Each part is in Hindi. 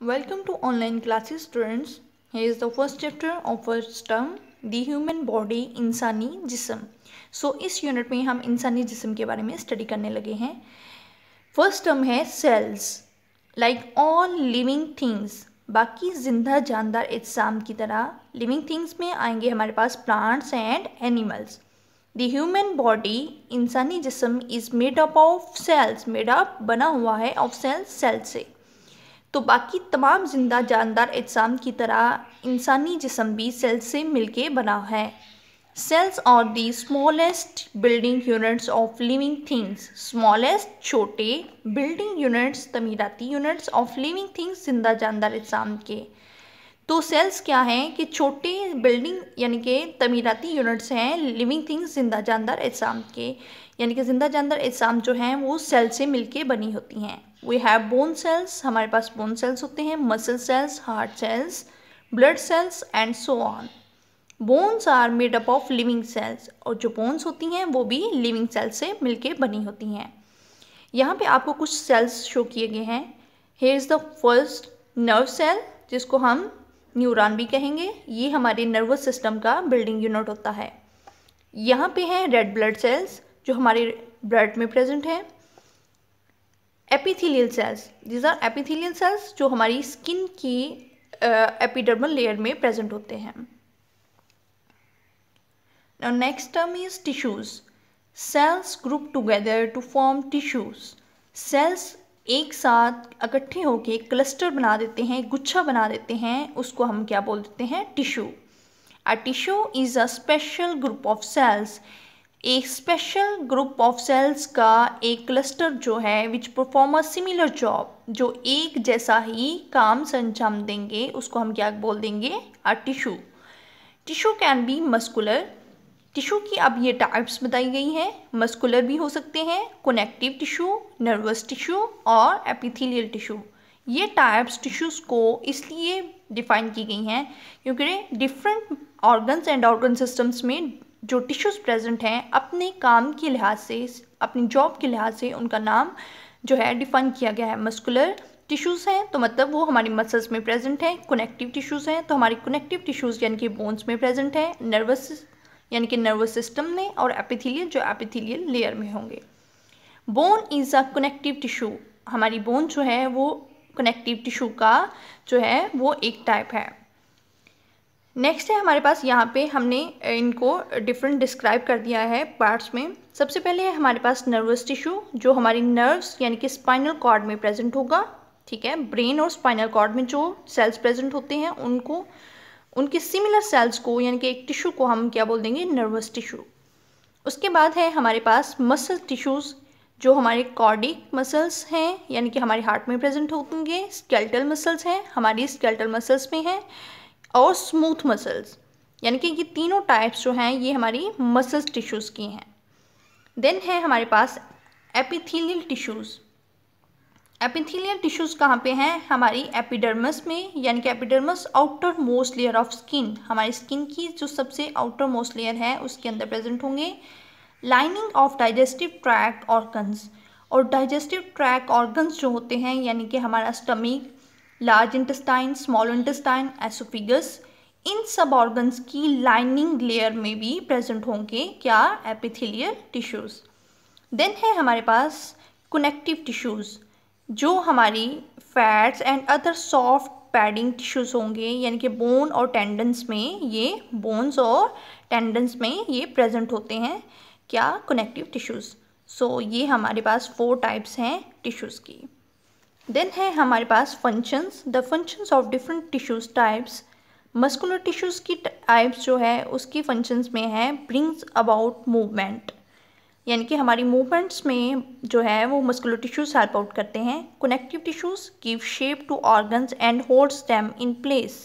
Welcome to online classes students. Here is the first chapter of first term the human body इंसानी जिसम सो so, इस यूनिट में हम इंसानी जिसम के बारे में स्टडी करने लगे हैं फर्स्ट टर्म है cells like all living things बाकी जिंदा जानदार इज्साम की तरह लिविंग थिंग्स में आएंगे हमारे पास plants and animals the human body इंसानी जिसम is made up of cells made up बना हुआ है ऑफ सेल्स सेल से तो बाकी तमाम जिंदा जानदार अजसाम की तरह इंसानी जिसम भी सेल्स से मिलके बना है cells are the smallest building units of living things smallest छोटे बिल्डिंग यूनिट्स तमीराती यूनिट्स ऑफ लिविंग थिंग्स जिंदा जानदार अजसाम के तो सेल्स क्या हैं कि छोटे बिल्डिंग यानी कि तमीराती यूनिट्स हैं लिविंग थिंग्स जिंदा जानदार अजसाम के यानी कि जिंदा जानदार अजसाम जो हैं वो सेल से मिलके बनी होती हैं वी हैव बोन सेल्स हमारे पास बोन सेल्स होते हैं muscle cells heart cells blood cells and so on bones are made up of living cells और जो बोन्स होती हैं वो भी लिविंग सेल्स से मिलके बनी होती हैं यहाँ पे आपको कुछ सेल्स शो किए गए हैं here is the first nerve cell जिसको हम न्यूरॉन भी कहेंगे ये हमारे नर्वस सिस्टम का बिल्डिंग यूनिट होता है यहाँ पे हैं रेड ब्लड सेल्स जो हमारे ब्लड में प्रेजेंट है epithelial cells these are epithelial cells जो हमारी स्किन की एपिडर्मल लेयर में प्रेजेंट होते हैं next term is tissues cells group group to form tissues cells एक साथ इकट्ठे होके क्लस्टर बना देते हैं गुच्छा बना देते हैं उसको हम क्या बोल देते हैं tissue a tissue is a special group of cells एक स्पेशल ग्रुप ऑफ सेल्स का एक क्लस्टर जो है which perform a similar job जो एक जैसा ही काम संजाम देंगे उसको हम क्या बोल देंगे a tissue tissue can be muscular tissue की अब ये टाइप्स बताई गई हैं मस्कुलर भी हो सकते हैं कनेक्टिव टिशू नर्वस टिशू और एपिथेलियल टिशू ये टाइप्स टिश्यूज़ को इसलिए डिफाइन की गई हैं क्योंकि different organs and organ systems में जो टिश्यूज़ प्रेजेंट हैं अपने काम के लिहाज से अपनी जॉब के लिहाज से उनका नाम जो है डिफाइन किया गया है मस्कुलर टिश्यूज़ हैं तो मतलब वो हमारी मसल्स में प्रेजेंट हैं कनेक्टिव टिश्यूज़ हैं तो हमारी कनेक्टिव टिश्यूज़ यानी कि बोन्स में प्रेजेंट हैं नर्वस यानी कि नर्वस सिस्टम में और एपिथीलियल जो एपिथीलियल लेयर में होंगे bone is a connective tissue हमारी बोन जो है वो कनेक्टिव टिश्यू का जो है वो एक टाइप है नेक्स्ट है हमारे पास यहाँ पे हमने इनको डिफरेंट डिस्क्राइब कर दिया है पार्ट्स में सबसे पहले है हमारे पास नर्वस टिश्यू जो हमारी नर्व्स यानी कि स्पाइनल कॉर्ड में प्रेजेंट होगा ठीक है ब्रेन और स्पाइनल कॉर्ड में जो सेल्स प्रेजेंट होते हैं उनको उनके सिमिलर सेल्स को यानी कि एक टिश्यू को हम क्या बोल देंगे नर्वस टिश्यू उसके बाद है हमारे पास मसल टिश्यूज़ जो हमारे कॉर्डिक मसल्स हैं यानी कि हमारे हार्ट में प्रेजेंट होंगे स्केल्टल मसल्स हैं हमारी स्केल्टल मसल्स में हैं और स्मूथ मसल्स यानी कि ये तीनों टाइप्स जो हैं ये हमारी मसल्स टिश्यूज़ की हैं देन है हमारे पास एपिथीलियल टिश्यूज़ एपिथीलियल टिश्यूज़ कहाँ पे हैं हमारी एपिडर्मस में यानी कि epidermis outer most layer of skin हमारी स्किन की जो सबसे आउटर मोस्ट लेयर है उसके अंदर प्रेजेंट होंगे lining of digestive tract organs और डाइजेस्टिव ट्रैक ऑर्गन्स जो होते हैं यानी कि हमारा stomach large intestine small intestine oesophagus इन सब ऑर्गन्स की लाइनिंग लेयर में भी प्रेजेंट होंगे क्या एपिथिलियल टिश्यूज़ देन है हमारे पास कनेक्टिव टिश्यूज़ जो हमारी fats and other soft padding tissues होंगे यानी कि बोन और टेंडन्स में ये बोन्स और टेंडन्स में ये प्रेजेंट होते हैं क्या कनेक्टिव टिश्यूज़ सो ये हमारे पास फोर टाइप्स हैं टिश्यूज़ की देन है हमारे पास functions the functions of different tissues types muscular tissues की टाइप्स जो है उसकी फंक्शंस में है ब्रिंग्स अबाउट मूवमेंट यानी कि हमारी मूवमेंट्स में जो है वो मस्कुलर टिश्यूज़ हेल्प आउट करते हैं connective tissues give shape to organs and hold them in place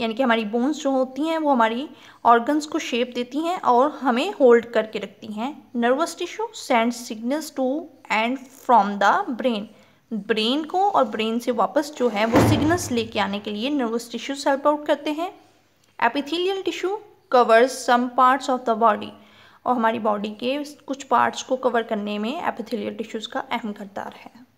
यानी कि हमारी बोन्स जो होती हैं वो हमारी ऑर्गन्स को शेप देती हैं और हमें होल्ड करके रखती हैं nervous tissue send signals to and from the brain brain को और ब्रेन से वापस जो है वो सिग्नल्स लेके आने के लिए नर्वस टिश्यूज हेल्प आउट करते हैं epithelial tissue covers some parts of the body और हमारी बॉडी के कुछ पार्ट्स को कवर करने में एपिथेलियल टिश्यूज़ का अहम करदार है